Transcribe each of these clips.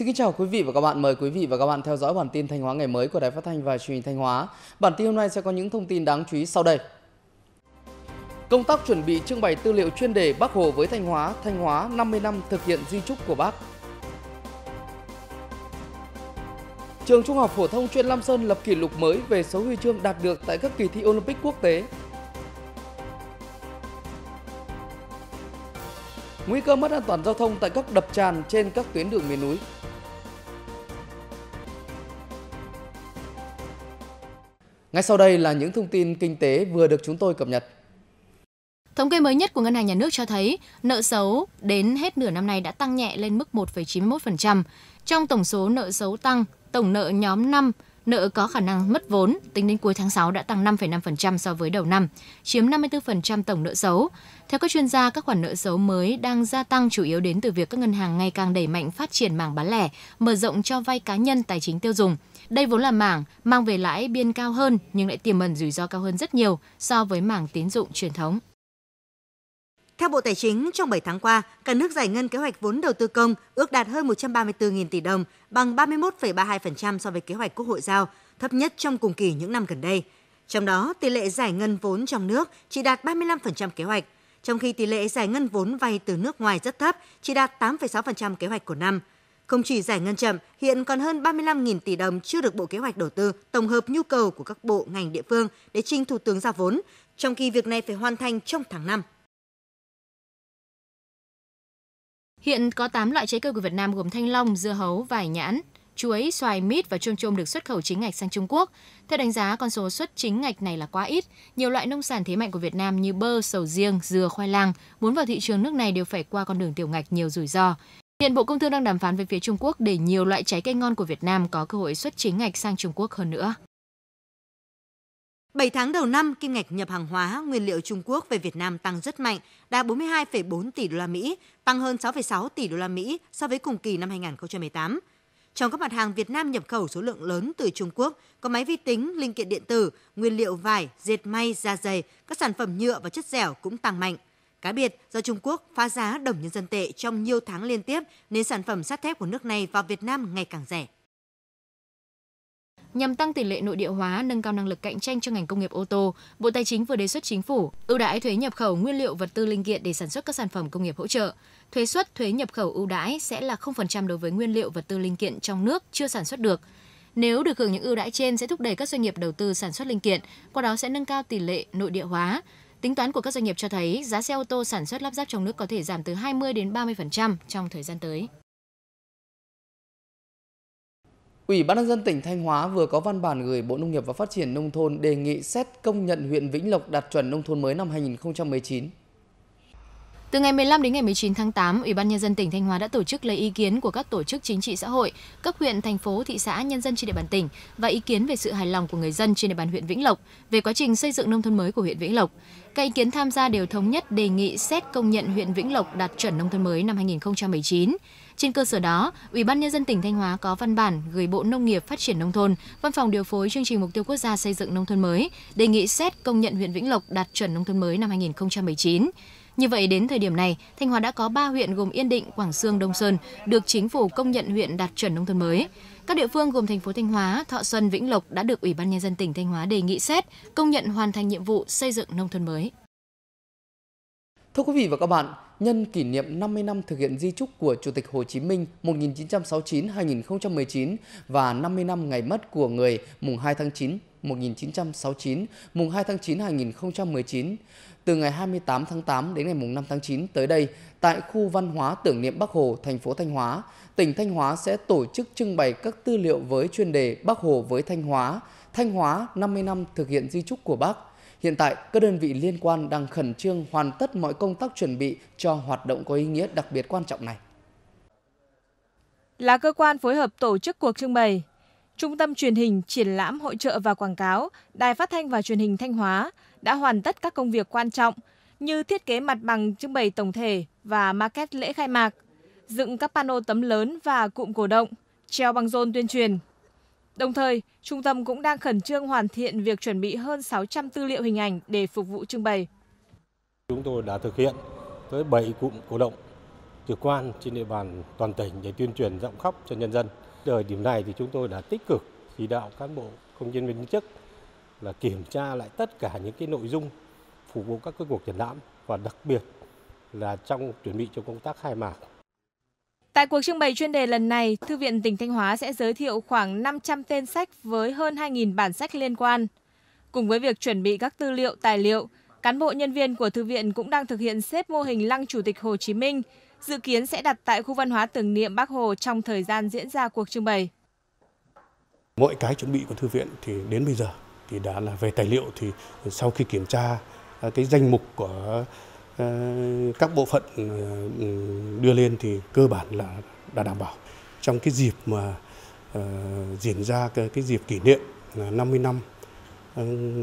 Xin kính chào quý vị và các bạn. Mời quý vị và các bạn theo dõi bản tin Thanh Hóa ngày mới của Đài Phát thanh và Truyền hình Thanh Hóa. Bản tin hôm nay sẽ có những thông tin đáng chú ý sau đây. Công tác chuẩn bị trưng bày tư liệu chuyên đề Bác Hồ với Thanh Hóa, Thanh Hóa 50 năm thực hiện di trúc của Bác. Trường Trung học phổ thông chuyên Lam Sơn lập kỷ lục mới về số huy chương đạt được tại các kỳ thi Olympic quốc tế. Nguy cơ mất an toàn giao thông tại các đập tràn trên các tuyến đường miền núi Ngay sau đây là những thông tin kinh tế vừa được chúng tôi cập nhật. Thống kê mới nhất của Ngân hàng Nhà nước cho thấy nợ xấu đến hết nửa năm nay đã tăng nhẹ lên mức 1,91%. Trong tổng số nợ xấu tăng, tổng nợ nhóm 5 nợ có khả năng mất vốn tính đến cuối tháng 6 đã tăng 5,5% so với đầu năm, chiếm 54% tổng nợ xấu. Theo các chuyên gia, các khoản nợ xấu mới đang gia tăng chủ yếu đến từ việc các ngân hàng ngày càng đẩy mạnh phát triển mảng bán lẻ, mở rộng cho vay cá nhân tài chính tiêu dùng – đây vốn là mảng mang về lãi biên cao hơn nhưng lại tiềm ẩn rủi ro cao hơn rất nhiều so với mảng tín dụng truyền thống. Theo Bộ Tài chính, trong 7 tháng qua, cả nước giải ngân kế hoạch vốn đầu tư công ước đạt hơn 134.000 tỷ đồng, bằng 31,32% so với kế hoạch Quốc hội giao, thấp nhất trong cùng kỳ những năm gần đây. Trong đó, tỷ lệ giải ngân vốn trong nước chỉ đạt 35% kế hoạch, trong khi tỷ lệ giải ngân vốn vay từ nước ngoài rất thấp, chỉ đạt 8,6% kế hoạch của năm – không chỉ giải ngân chậm, hiện còn hơn 35.000 tỷ đồng chưa được Bộ Kế hoạch đầu tư tổng hợp nhu cầu của các bộ ngành địa phương để trình Thủ tướng ra vốn, trong khi việc này phải hoàn thành trong tháng 5. Hiện có 8 loại trái cây của Việt Nam gồm thanh long, dưa hấu, vải nhãn, chuối, xoài, mít và chôm chôm được xuất khẩu chính ngạch sang Trung Quốc. Theo đánh giá, con số xuất chính ngạch này là quá ít. Nhiều loại nông sản thế mạnh của Việt Nam như bơ, sầu riêng, dừa, khoai lang muốn vào thị trường nước này đều phải qua con đường tiểu ngạch nhiều rủi ro. Hiện Bộ Công Thương đang đàm phán với phía Trung Quốc để nhiều loại trái cây ngon của Việt Nam có cơ hội xuất chính ngạch sang Trung Quốc hơn nữa. 7 tháng đầu năm, kim ngạch nhập hàng hóa, nguyên liệu Trung Quốc về Việt Nam tăng rất mạnh, đạt 42,4 tỷ đô la Mỹ, tăng hơn 6,6 tỷ đô la Mỹ so với cùng kỳ năm 2018. Trong các mặt hàng Việt Nam nhập khẩu số lượng lớn từ Trung Quốc có máy vi tính, linh kiện điện tử, nguyên liệu vải, dệt may, da dày các sản phẩm nhựa và chất dẻo cũng tăng mạnh. Cá biệt, do Trung Quốc phá giá đồng nhân dân tệ trong nhiều tháng liên tiếp nên sản phẩm sắt thép của nước này vào Việt Nam ngày càng rẻ. Nhằm tăng tỷ lệ nội địa hóa, nâng cao năng lực cạnh tranh cho ngành công nghiệp ô tô, Bộ Tài chính vừa đề xuất chính phủ ưu đãi thuế nhập khẩu nguyên liệu vật tư linh kiện để sản xuất các sản phẩm công nghiệp hỗ trợ. Thuế suất thuế nhập khẩu ưu đãi sẽ là 0% đối với nguyên liệu vật tư linh kiện trong nước chưa sản xuất được. Nếu được hưởng những ưu đãi trên sẽ thúc đẩy các doanh nghiệp đầu tư sản xuất linh kiện, qua đó sẽ nâng cao tỷ lệ nội địa hóa, Tính toán của các doanh nghiệp cho thấy giá xe ô tô sản xuất lắp ráp trong nước có thể giảm từ 20 đến 30% trong thời gian tới. Ủy ban nhân dân tỉnh Thanh Hóa vừa có văn bản gửi Bộ Nông nghiệp và Phát triển Nông thôn đề nghị xét công nhận huyện Vĩnh Lộc đạt chuẩn nông thôn mới năm 2019. Từ ngày 15 đến ngày 19 tháng 8, Ủy ban nhân dân tỉnh Thanh Hóa đã tổ chức lấy ý kiến của các tổ chức chính trị xã hội, cấp huyện, thành phố, thị xã, nhân dân trên địa bàn tỉnh và ý kiến về sự hài lòng của người dân trên địa bàn huyện Vĩnh Lộc về quá trình xây dựng nông thôn mới của huyện Vĩnh Lộc. Các ý kiến tham gia đều thống nhất đề nghị xét công nhận huyện Vĩnh Lộc đạt chuẩn nông thôn mới năm 2019. Trên cơ sở đó, Ủy ban nhân dân tỉnh Thanh Hóa có văn bản gửi Bộ Nông nghiệp Phát triển nông thôn, Văn phòng điều phối chương trình mục tiêu quốc gia xây dựng nông thôn mới đề nghị xét công nhận huyện Vĩnh Lộc đạt chuẩn nông thôn mới năm 2019. Như vậy đến thời điểm này, Thanh Hóa đã có 3 huyện gồm Yên Định, Quảng Sương, Đông Sơn được chính phủ công nhận huyện đạt chuẩn nông thôn mới. Các địa phương gồm thành phố Thanh Hóa, Thọ Xuân, Vĩnh Lộc đã được Ủy ban nhân dân tỉnh Thanh Hóa đề nghị xét công nhận hoàn thành nhiệm vụ xây dựng nông thôn mới. Thưa quý vị và các bạn, nhân kỷ niệm 50 năm thực hiện di trúc của Chủ tịch Hồ Chí Minh 1969-2019 và 50 năm ngày mất của người mùng 2 tháng 9 1969, mùng 2 tháng 9 2019, từ ngày 28 tháng 8 đến ngày 5 tháng 9 tới đây tại khu văn hóa tưởng niệm Bắc Hồ, thành phố Thanh Hóa, tỉnh Thanh Hóa sẽ tổ chức trưng bày các tư liệu với chuyên đề Bắc Hồ với Thanh Hóa, Thanh Hóa 50 năm thực hiện di trúc của Bác. Hiện tại, các đơn vị liên quan đang khẩn trương hoàn tất mọi công tác chuẩn bị cho hoạt động có ý nghĩa đặc biệt quan trọng này. Là cơ quan phối hợp tổ chức cuộc trưng bày, Trung tâm truyền hình, triển lãm, hội trợ và quảng cáo, Đài Phát thanh và Truyền hình Thanh Hóa đã hoàn tất các công việc quan trọng như thiết kế mặt bằng trưng bày tổng thể và market lễ khai mạc, dựng các pano tấm lớn và cụm cổ động, treo băng rôn tuyên truyền. Đồng thời, trung tâm cũng đang khẩn trương hoàn thiện việc chuẩn bị hơn 600 tư liệu hình ảnh để phục vụ trưng bày. Chúng tôi đã thực hiện tới 7 cụm cổ động trực quan trên địa bàn toàn tỉnh để tuyên truyền rộng khắp cho nhân dân. Thời điểm này thì chúng tôi đã tích cực chỉ đạo cán bộ công nhân viên chức là kiểm tra lại tất cả những cái nội dung phục vụ các cái cuộc triển lãm và đặc biệt là trong chuẩn bị cho công tác khai mạc. Tại cuộc trưng bày chuyên đề lần này, Thư viện tỉnh Thanh Hóa sẽ giới thiệu khoảng 500 tên sách với hơn 2.000 bản sách liên quan. Cùng với việc chuẩn bị các tư liệu, tài liệu, cán bộ nhân viên của thư viện cũng đang thực hiện xếp mô hình lăng Chủ tịch Hồ Chí Minh, dự kiến sẽ đặt tại khu văn hóa tưởng niệm Bác Hồ trong thời gian diễn ra cuộc trưng bày. Mọi cái chuẩn bị của thư viện thì đến bây giờ thì đã là về tài liệu thì sau khi kiểm tra à, cái danh mục của à, các bộ phận à, ừ, đưa lên thì cơ bản là đã đảm bảo trong cái dịp mà ờ, diễn ra cái, cái dịp kỷ niệm 50 năm ừ,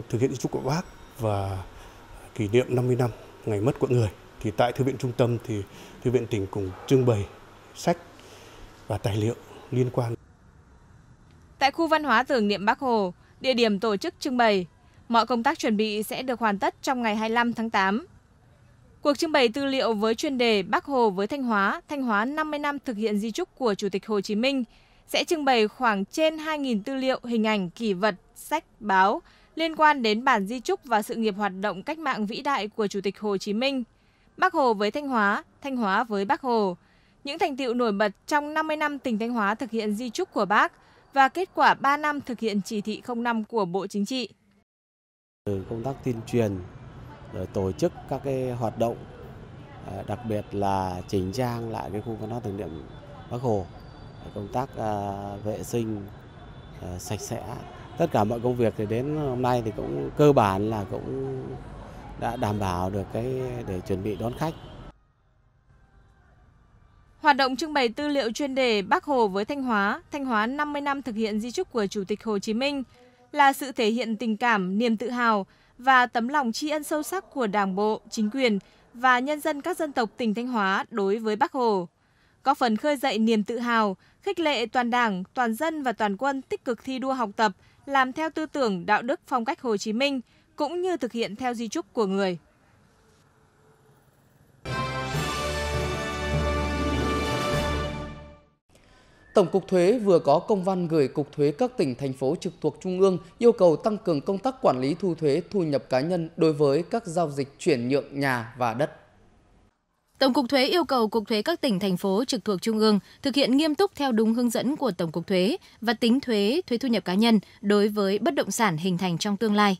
thực hiện di trúc của bác và kỷ niệm 50 năm ngày mất của người thì tại thư viện trung tâm thì thư viện tỉnh cũng trưng bày sách và tài liệu liên quan. Tại khu văn hóa tưởng niệm Bác Hồ, địa điểm tổ chức trưng bày. Mọi công tác chuẩn bị sẽ được hoàn tất trong ngày 25 tháng 8. Cuộc trưng bày tư liệu với chuyên đề Bắc Hồ với Thanh Hóa, Thanh Hóa 50 năm thực hiện di trúc của Chủ tịch Hồ Chí Minh sẽ trưng bày khoảng trên 2.000 tư liệu, hình ảnh, kỷ vật, sách, báo liên quan đến bản di trúc và sự nghiệp hoạt động cách mạng vĩ đại của Chủ tịch Hồ Chí Minh. Bắc Hồ với Thanh Hóa, Thanh Hóa với Bắc Hồ. Những thành tiệu nổi bật trong 50 năm tỉnh Thanh Hóa thực hiện di trúc của Bác – và kết quả 3 năm thực hiện chỉ thị 05 của Bộ Chính trị. Từ công tác tuyên truyền, tổ chức các cái hoạt động, à, đặc biệt là chỉnh trang lại cái khu văn hóa tưởng niệm Bắc Hồ, công tác à, vệ sinh à, sạch sẽ. Tất cả mọi công việc thì đến hôm nay thì cũng cơ bản là cũng đã đảm bảo được cái để chuẩn bị đón khách Hoạt động trưng bày tư liệu chuyên đề Bắc Hồ với Thanh Hóa, Thanh Hóa 50 năm thực hiện di trúc của Chủ tịch Hồ Chí Minh là sự thể hiện tình cảm, niềm tự hào và tấm lòng tri ân sâu sắc của Đảng bộ, chính quyền và nhân dân các dân tộc tỉnh Thanh Hóa đối với Bắc Hồ. Có phần khơi dậy niềm tự hào, khích lệ toàn Đảng, toàn dân và toàn quân tích cực thi đua học tập, làm theo tư tưởng, đạo đức phong cách Hồ Chí Minh cũng như thực hiện theo di trúc của người. Tổng cục Thuế vừa có công văn gửi Cục Thuế các tỉnh, thành phố trực thuộc Trung ương yêu cầu tăng cường công tác quản lý thu thuế thu nhập cá nhân đối với các giao dịch chuyển nhượng nhà và đất. Tổng cục thuế yêu cầu Cục thuế các tỉnh thành phố trực thuộc trung ương thực hiện nghiêm túc theo đúng hướng dẫn của Tổng cục thuế và tính thuế thuế thu nhập cá nhân đối với bất động sản hình thành trong tương lai,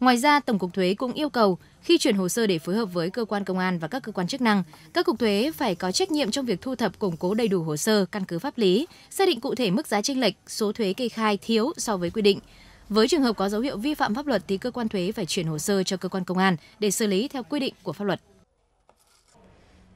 Ngoài ra, Tổng cục Thuế cũng yêu cầu khi chuyển hồ sơ để phối hợp với cơ quan công an và các cơ quan chức năng, các cục thuế phải có trách nhiệm trong việc thu thập củng cố đầy đủ hồ sơ, căn cứ pháp lý, xác định cụ thể mức giá chênh lệch, số thuế kê khai thiếu so với quy định. Với trường hợp có dấu hiệu vi phạm pháp luật thì cơ quan thuế phải chuyển hồ sơ cho cơ quan công an để xử lý theo quy định của pháp luật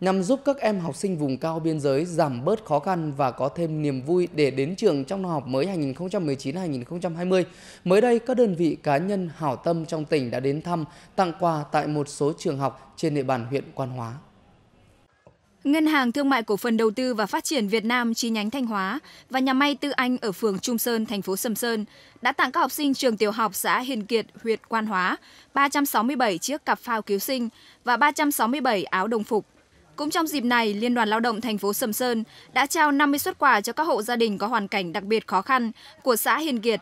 nhằm giúp các em học sinh vùng cao biên giới giảm bớt khó khăn và có thêm niềm vui để đến trường trong năm học mới 2019-2020. Mới đây, các đơn vị cá nhân hảo tâm trong tỉnh đã đến thăm, tặng quà tại một số trường học trên địa bàn huyện Quan Hóa. Ngân hàng Thương mại Cổ phần Đầu tư và Phát triển Việt Nam chi nhánh Thanh Hóa và nhà may Tư Anh ở phường Trung Sơn, thành phố Sầm Sơn đã tặng các học sinh trường tiểu học xã Hiền Kiệt, huyện Quan Hóa 367 chiếc cặp phao cứu sinh và 367 áo đồng phục. Cũng trong dịp này, Liên đoàn Lao động thành phố Sầm Sơn đã trao 50 xuất quà cho các hộ gia đình có hoàn cảnh đặc biệt khó khăn của xã Hiền Kiệt,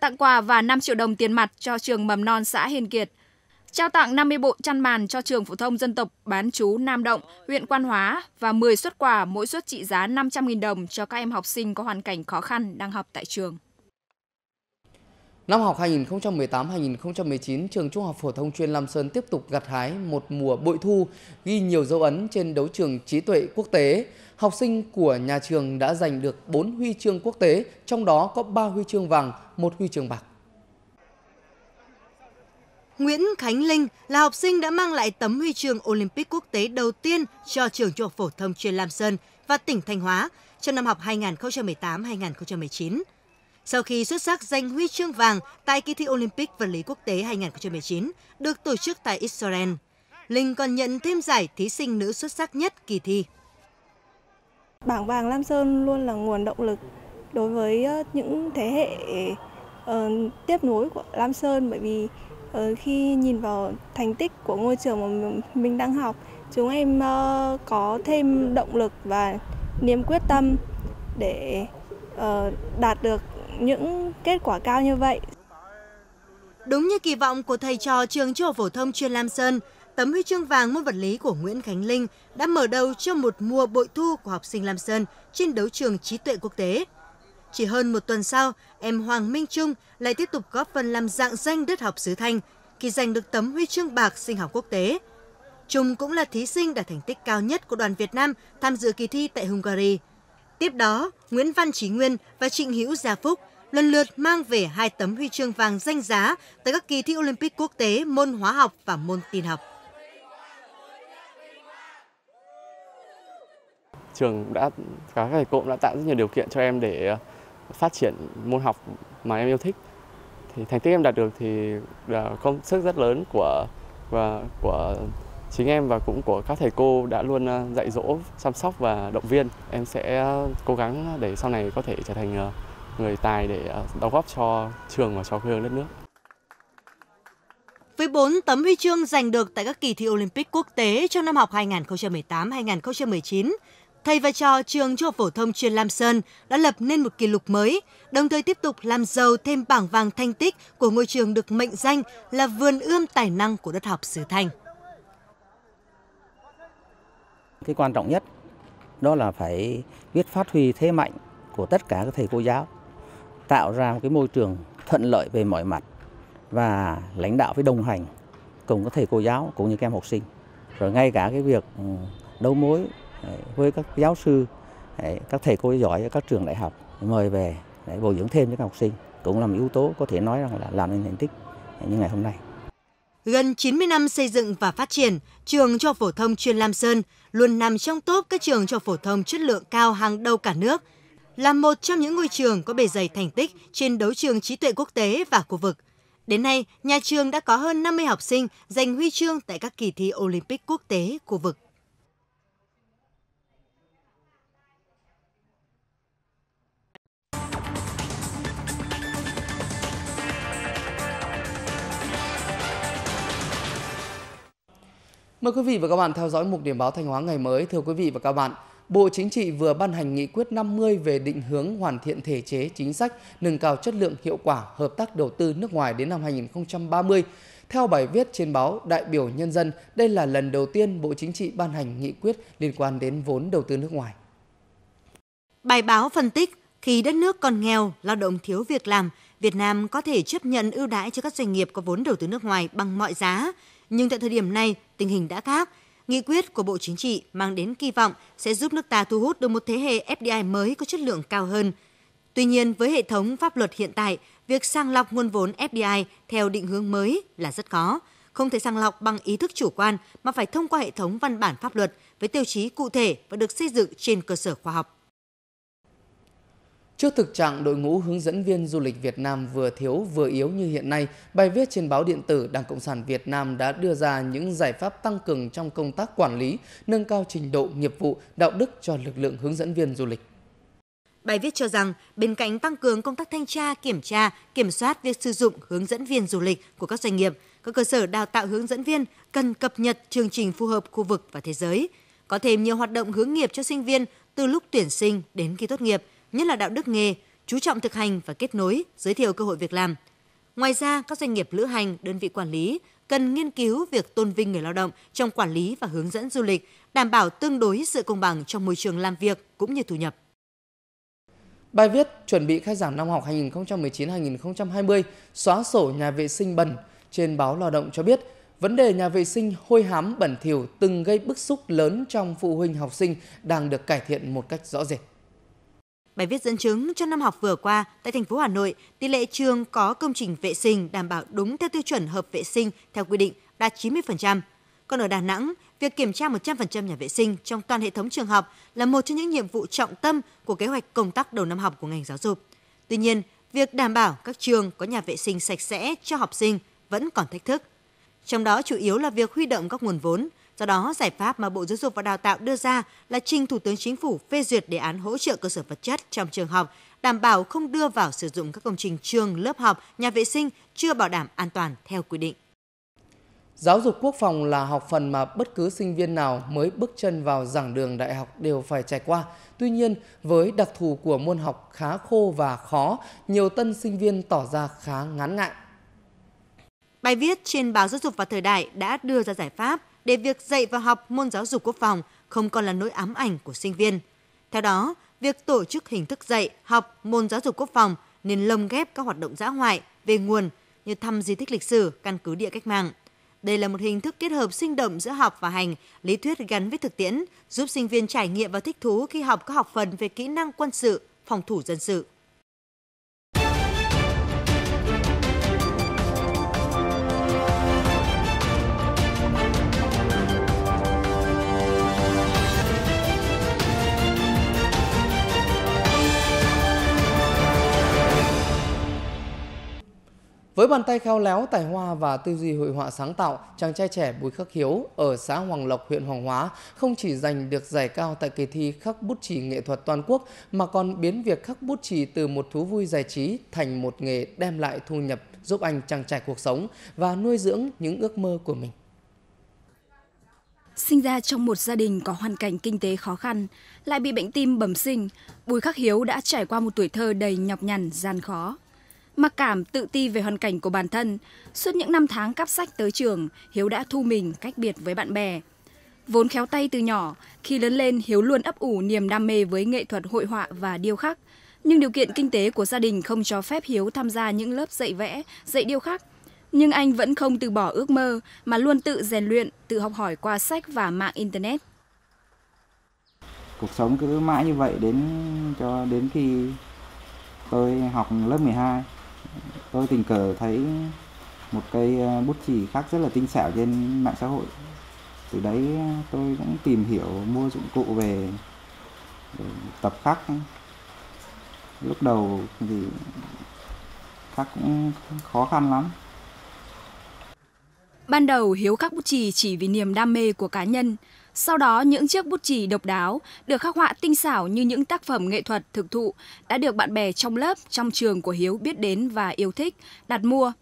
tặng quà và 5 triệu đồng tiền mặt cho trường mầm non xã Hiền Kiệt, trao tặng 50 bộ chăn màn cho trường phổ thông dân tộc bán chú Nam Động, huyện Quan Hóa và 10 xuất quà mỗi suất trị giá 500.000 đồng cho các em học sinh có hoàn cảnh khó khăn đang học tại trường. Năm học 2018-2019, trường Trung học phổ thông chuyên Lam Sơn tiếp tục gặt hái một mùa bội thu, ghi nhiều dấu ấn trên đấu trường trí tuệ quốc tế. Học sinh của nhà trường đã giành được 4 huy chương quốc tế, trong đó có 3 huy chương vàng, một huy chương bạc. Nguyễn Khánh Linh là học sinh đã mang lại tấm huy chương Olympic quốc tế đầu tiên cho trường Trung học phổ thông chuyên Lam Sơn và tỉnh Thanh Hóa trong năm học 2018-2019 sau khi xuất sắc giành huy chương vàng tại kỳ thi Olympic vật lý quốc tế 2019 được tổ chức tại Israel. Linh còn nhận thêm giải thí sinh nữ xuất sắc nhất kỳ thi. Bảng vàng Lam Sơn luôn là nguồn động lực đối với ờ, những thế hệ uh, tiếp nối của Lam Sơn bởi vì uh, khi nhìn vào thành tích của ngôi trường mà mình đang học, chúng em uh, có thêm động lực và niềm quyết tâm để đạt được những kết quả cao như vậy. Đúng như kỳ vọng của thầy trò trường trung học phổ thông chuyên Lam Sơn, tấm huy chương vàng môn vật lý của Nguyễn Khánh Linh đã mở đầu cho một mùa bội thu của học sinh Lam Sơn trên đấu trường trí tuệ quốc tế. Chỉ hơn một tuần sau, em Hoàng Minh Trung lại tiếp tục góp phần làm dạng danh đất học xứ Thanh khi giành được tấm huy chương bạc sinh học quốc tế. Trung cũng là thí sinh đạt thành tích cao nhất của đoàn Việt Nam tham dự kỳ thi tại Hungary. Tiếp đó, Nguyễn Văn Chí Nguyên và Trịnh Hữu Gia Phúc lần lượt mang về hai tấm huy chương vàng danh giá tại các kỳ thi Olympic quốc tế môn hóa học và môn tin học. Trường đã các thầy cô đã tạo rất nhiều điều kiện cho em để ờ, phát triển môn học mà em yêu thích. Thì thành tích em đạt được thì là ờ, công sức rất lớn của và của chính em và cũng của các thầy cô đã luôn ờ, dạy dỗ, chăm sóc và động viên. Em sẽ ờ, cố gắng để sau này có thể trở thành ờ, người tài để đóng góp cho trường và cho quê hương đất nước. Với 4 tấm huy chương giành được tại các kỳ thi Olympic quốc tế trong năm học 2018-2019, thầy và trò trường Trung học phổ thông chuyên Lam Sơn đã lập nên một kỷ lục mới, đồng thời tiếp tục làm giàu thêm bảng vàng thành tích của ngôi trường được mệnh danh là vườn ươm tài năng của đất học xứ Thanh. Cái quan trọng nhất đó là phải biết phát huy thế mạnh của tất cả các thầy cô giáo, tạo ra một cái môi trường thuận lợi về mọi mặt và lãnh đạo với đồng hành cùng các thầy cô giáo cũng như các em học sinh. Rồi ngay cả cái việc ừ, đấu mối ờ, với các giáo sư, ờ, các thầy cô giỏi ở các trường đại học mời về để bồi dưỡng thêm cho các học sinh cũng là một yếu tố có thể nói rằng là làm nên thành tích như ngày hôm nay. Gần 90 năm xây dựng và phát triển, trường cho phổ thông chuyên Lam Sơn luôn nằm trong top các trường cho phổ thông chất lượng cao hàng đầu cả nước, là một trong những ngôi trường có bề dày thành tích trên đấu trường trí tuệ quốc tế và khu vực. Đến nay, nhà trường đã có hơn 50 học sinh giành huy chương tại các kỳ thi Olympic quốc tế khu vực. Mời quý vị và các bạn theo dõi mục điểm báo Thanh Hóa ngày mới. Thưa quý vị và các bạn, Bộ Chính trị vừa ban hành nghị quyết 50 về định hướng hoàn thiện thể chế chính sách, nâng cao chất lượng hiệu quả hợp tác đầu tư nước ngoài đến năm 2030. Theo bài viết trên báo Đại biểu Nhân dân, đây là lần đầu tiên Bộ Chính trị ban hành nghị quyết liên quan đến vốn đầu tư nước ngoài. Bài báo phân tích khi đất nước còn nghèo, lao động thiếu việc làm, Việt Nam có thể chấp nhận ưu đãi cho các doanh nghiệp có vốn đầu tư nước ngoài bằng mọi giá. Nhưng tại thời điểm này, tình hình đã khác. Nghị quyết của Bộ Chính trị mang đến kỳ vọng sẽ giúp nước ta thu hút được một thế hệ FDI mới có chất lượng cao hơn. Tuy nhiên, với hệ thống pháp luật hiện tại, việc sàng lọc nguồn vốn FDI theo định hướng mới là rất khó. Không thể sàng lọc bằng ý thức chủ quan mà phải thông qua hệ thống văn bản pháp luật với tiêu chí cụ thể và được xây dựng trên cơ sở khoa học. Trước thực trạng đội ngũ hướng dẫn viên du lịch Việt Nam vừa thiếu vừa yếu như hiện nay, bài viết trên báo điện tử Đảng Cộng sản Việt Nam đã đưa ra những giải pháp tăng cường trong công tác quản lý, nâng cao trình độ nghiệp vụ, đạo đức cho lực lượng hướng dẫn viên du lịch. Bài viết cho rằng, bên cạnh tăng cường công tác thanh tra, kiểm tra, kiểm soát việc sử dụng hướng dẫn viên du lịch của các doanh nghiệp, các cơ sở đào tạo hướng dẫn viên cần cập nhật chương trình phù hợp khu vực và thế giới, có thêm nhiều hoạt động hướng nghiệp cho sinh viên từ lúc tuyển sinh đến khi tốt nghiệp – nhất là đạo đức nghề, chú trọng thực hành và kết nối, giới thiệu cơ hội việc làm. Ngoài ra, các doanh nghiệp lữ hành, đơn vị quản lý cần nghiên cứu việc tôn vinh người lao động trong quản lý và hướng dẫn du lịch, đảm bảo tương đối sự công bằng trong môi trường làm việc cũng như thu nhập. Bài viết chuẩn bị khai giảng năm học 2019-2020 xóa sổ nhà vệ sinh bẩn trên báo Lao động cho biết vấn đề nhà vệ sinh hôi hám bẩn thỉu từng gây bức xúc lớn trong phụ huynh học sinh đang được cải thiện một cách rõ rệt. Bài viết dẫn chứng cho năm học vừa qua tại thành phố Hà Nội, tỷ lệ trường có công trình vệ sinh đảm bảo đúng theo tiêu chuẩn hợp vệ sinh theo quy định đạt 90%. Còn ở Đà Nẵng, việc kiểm tra 100% nhà vệ sinh trong toàn hệ thống trường học là một trong những nhiệm vụ trọng tâm của kế hoạch công tác đầu năm học của ngành giáo dục. Tuy nhiên, việc đảm bảo các trường có nhà vệ sinh sạch sẽ cho học sinh vẫn còn thách thức. Trong đó chủ yếu là việc huy động các nguồn vốn, Do đó, giải pháp mà Bộ Giáo dục và Đào tạo đưa ra là trình Thủ tướng Chính phủ phê duyệt đề án hỗ trợ cơ sở vật chất trong trường học, đảm bảo không đưa vào sử dụng các công trình trường, lớp học, nhà vệ sinh chưa bảo đảm an toàn theo quy định. Giáo dục quốc phòng là học phần mà bất cứ sinh viên nào mới bước chân vào giảng đường đại học đều phải trải qua. Tuy nhiên, với đặc thù của môn học khá khô và khó, nhiều tân sinh viên tỏ ra khá ngán ngại. Bài viết trên báo Giáo dục và Thời đại đã đưa ra giải pháp – để việc dạy và học môn giáo dục quốc phòng không còn là nỗi ám ảnh của sinh viên. Theo đó, việc tổ chức hình thức dạy, học môn giáo dục quốc phòng nên lồng ghép các hoạt động dã ngoại về nguồn như thăm di tích lịch sử, căn cứ địa cách mạng. Đây là một hình thức kết hợp sinh động giữa học và hành, lý thuyết gắn với thực tiễn, giúp sinh viên trải nghiệm và thích thú khi học các học phần về kỹ năng quân sự, phòng thủ dân sự. Với bàn tay khéo léo, tài hoa và tư duy hội họa sáng tạo, chàng trai trẻ Bùi Khắc Hiếu ở xã Hoàng Lộc, huyện Hoàng Hóa không chỉ giành được giải cao tại kỳ thi khắc bút chì nghệ thuật toàn quốc mà còn biến việc khắc bút chì từ một thú vui giải trí thành một nghề đem lại thu nhập giúp anh trang trải cuộc sống và nuôi dưỡng những ước mơ của mình. Sinh ra trong một gia đình có hoàn cảnh kinh tế khó khăn, lại bị bệnh tim bẩm sinh, Bùi Khắc Hiếu đã trải qua một tuổi thơ đầy nhọc nhằn, gian khó mặc cảm tự ti về hoàn cảnh của bản thân. Suốt những năm tháng cắp sách tới trường, Hiếu đã thu mình cách biệt với bạn bè. Vốn khéo tay từ nhỏ, khi lớn lên Hiếu luôn ấp ủ niềm đam mê với nghệ thuật hội họa và điêu khắc. Nhưng điều kiện kinh tế của gia đình không cho phép Hiếu tham gia những lớp dạy vẽ, dạy điêu khắc. Nhưng anh vẫn không từ bỏ ước mơ mà luôn tự rèn luyện, tự học hỏi qua sách và mạng Internet. Cuộc sống cứ mãi như vậy đến cho đến khi tôi học lớp 12 tôi tình cờ thấy một cây ờ, bút chì khác rất là tinh xảo trên mạng xã hội từ đấy ờ, tôi cũng tìm hiểu mua dụng cụ về để tập khắc lúc đầu thì khắc cũng khó khăn lắm Ban đầu Hiếu khắc bút chì chỉ vì niềm đam mê của cá nhân, sau đó, những chiếc bút chì độc đáo được khắc họa tinh xảo như những tác phẩm nghệ thuật thực thụ đã được bạn bè trong lớp, trong trường của Hiếu biết đến và yêu thích, đặt mua.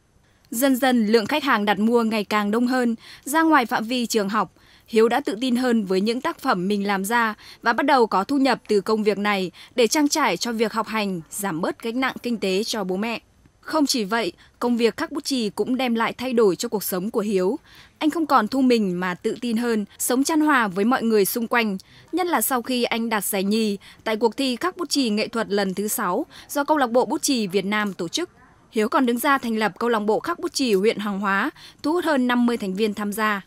Dần dần, lượng khách hàng đặt mua ngày càng đông hơn, ra ngoài phạm vi trường học. Hiếu đã tự tin hơn với những tác phẩm mình làm ra và bắt đầu có thu nhập từ công việc này để trang trải cho việc học hành, giảm bớt gánh nặng kinh tế cho bố mẹ. Không chỉ vậy, công việc khắc bút chì cũng đem lại thay đổi cho cuộc sống của Hiếu. Anh không còn thu mình mà tự tin hơn, sống chăn hòa với mọi người xung quanh. Nhất là sau khi anh đạt giải nhì tại cuộc thi khắc bút chì nghệ thuật lần thứ 6 do Câu lạc bộ Bút chì Việt Nam tổ chức. Hiếu còn đứng ra thành lập câu lạc bộ khắc bút chì huyện Hàng Hóa, thu hút hơn 50 thành viên tham gia.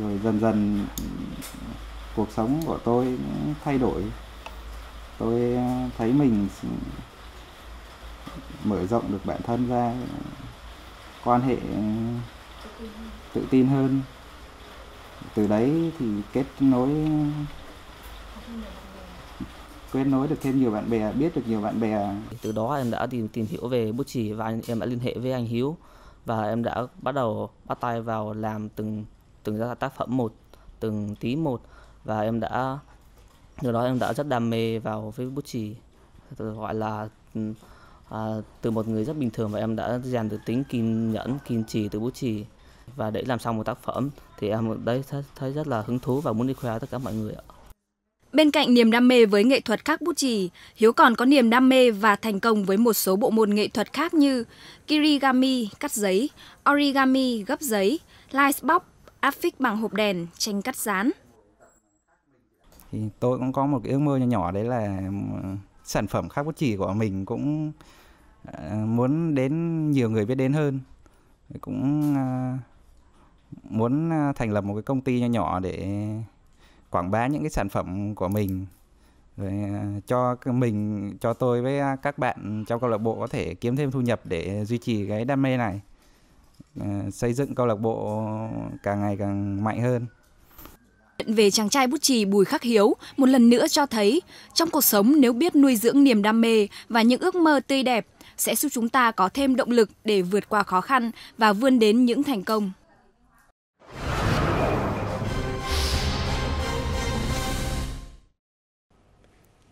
Rồi dần dần cuộc sống của tôi thay đổi. Tôi thấy mình mở rộng được bản thân ra quan hệ ừ, tự tin hơn từ đấy thì kết nối kết nối được thêm nhiều bạn bè biết được nhiều bạn bè từ đó em đã tìm tìm hiểu về bút chỉ và em đã liên hệ với anh Hiếu và em đã bắt đầu bắt tay vào làm từng từng ra tác phẩm một từng tí một và em đã từ đó em đã rất đam mê vào với bút chỉ gọi là ừ, à, từ một người rất bình thường và em đã rèn được tính kiên nhẫn kiên trì từ bút chì và để làm xong một tác phẩm thì em đấy thấy, thấy rất là hứng thú và muốn đi khoe tất cả mọi người ạ. Bên cạnh niềm đam mê với nghệ thuật khắc bút chì, Hiếu còn có niềm đam mê và thành công với một số bộ môn nghệ thuật khác như kirigami, cắt giấy, origami, gấp giấy, lightbox, áp phích bằng hộp đèn, tranh cắt dán. Thì tôi cũng có một cái ước mơ nhỏ nhỏ đấy là sản phẩm khác bút chỉ của mình cũng ờ, muốn đến nhiều người biết đến hơn cũng ờ, muốn ờ, thành lập một cái công ty nhỏ nhỏ để quảng bá những cái sản phẩm của mình rồi cho mình cho tôi với các bạn trong câu lạc bộ có thể kiếm thêm thu nhập để duy trì cái đam mê này xây dựng câu lạc bộ càng ngày càng mạnh hơn chuyện về chàng trai bút chì Bùi Khắc Hiếu một lần nữa cho thấy, trong cuộc sống nếu biết nuôi dưỡng niềm đam mê và những ước mơ tươi đẹp, sẽ giúp chúng ta có thêm động lực để vượt qua khó khăn và vươn đến những thành công.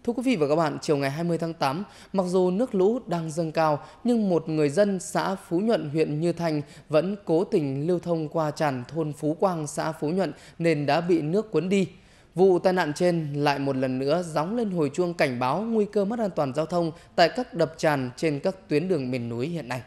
Thưa quý vị và các bạn, chiều ngày 20 tháng 8, mặc dù nước lũ đang dâng cao, nhưng một người dân xã Phú Nhuận, huyện Như Thanh vẫn cố tình lưu thông qua tràn thôn Phú Quang, xã Phú Nhuận nên đã bị nước cuốn đi. Vụ tai nạn trên lại một lần nữa gióng lên hồi chuông cảnh báo nguy cơ mất an toàn giao thông tại các đập tràn trên các tuyến đường miền núi hiện nay.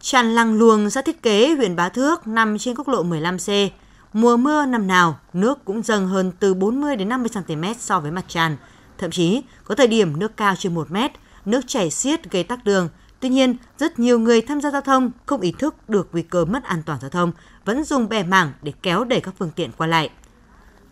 Tràn Lăng luồng xã Thiết Kế, huyện Bá Thước, nằm trên quốc lộ 15C. Mùa mưa năm nào, nước cũng dâng hơn từ 40 đến 50 cm so với mặt tràn. Thậm chí, có thời điểm nước cao trên 1 mét, nước chảy xiết gây tắc đường. Tuy nhiên, rất nhiều người tham gia giao thông không ý thức được nguy cơ mất an toàn giao thông, vẫn dùng bè mảng để kéo đẩy các phương tiện qua lại.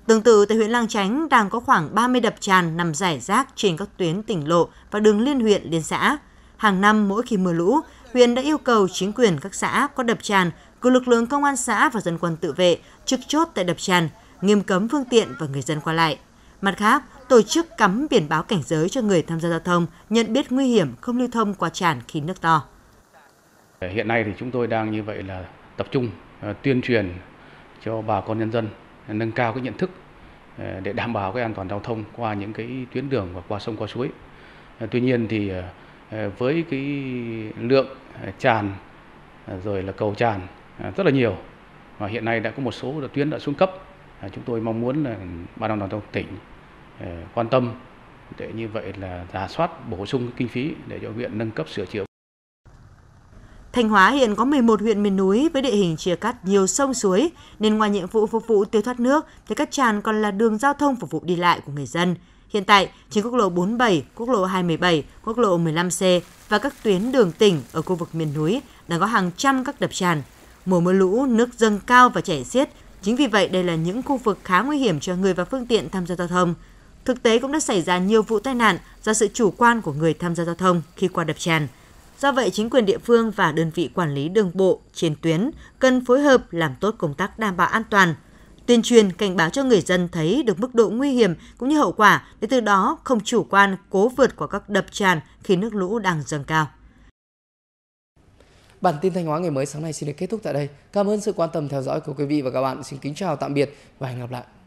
Tương tự tại huyện Lang Chánh đang có khoảng 30 đập tràn nằm rải rác trên các tuyến tỉnh lộ và đường liên huyện liên xã. Hàng năm mỗi khi mưa lũ, huyện đã yêu cầu chính quyền các xã có đập tràn cử lực lượng công an xã và dân quân tự vệ trực chốt tại đập tràn, nghiêm cấm phương tiện và người dân qua lại. Mặt khác, tổ chức cắm biển báo cảnh giới cho người tham gia giao thông nhận biết nguy hiểm không lưu thông qua tràn khi nước to. Hiện nay thì chúng tôi đang như vậy là tập trung ờ, tuyên truyền cho bà con nhân dân nâng cao cái nhận thức ờ, để đảm bảo cái an toàn giao thông qua những cái tuyến đường và qua sông qua suối. Ờ, tuy nhiên thì với cái lượng tràn rồi là cầu tràn À, rất là nhiều và hiện nay đã có một số tuyến đã xuống cấp à, chúng tôi mong muốn là ban an toàn giao thông tỉnh à, quan tâm để như vậy là giả soát bổ sung kinh phí để cho huyện nâng cấp sửa chữa Thanh Hóa hiện có 11 huyện miền núi với địa hình chia cắt nhiều sông suối, nên ngoài nhiệm vụ phục vụ tiêu thoát nước thì các tràn còn là đường giao thông phục vụ đi lại của người dân. Hiện tại, trên quốc lộ 47, quốc lộ 217, quốc lộ 15C và các tuyến đường tỉnh ở khu vực miền núi đã có hàng trăm các đập tràn Mùa mưa lũ, nước dâng cao và chảy xiết. Chính vì vậy, đây là những khu vực khá nguy hiểm cho người và phương tiện tham gia giao thông. Thực tế cũng đã xảy ra nhiều vụ tai nạn do sự chủ quan của người tham gia giao thông khi qua đập tràn. Do vậy, chính quyền địa phương và đơn vị quản lý đường bộ trên tuyến cần phối hợp làm tốt công tác đảm bảo an toàn, tuyên truyền cảnh báo cho người dân thấy được mức độ nguy hiểm cũng như hậu quả để từ đó không chủ quan cố vượt qua các đập tràn khi nước lũ đang dâng cao. Bản tin Thanh Hóa ngày mới sáng nay xin được kết thúc tại đây. Cảm ơn sự quan tâm theo dõi của quý vị và các bạn. Xin kính chào tạm biệt và hẹn gặp lại.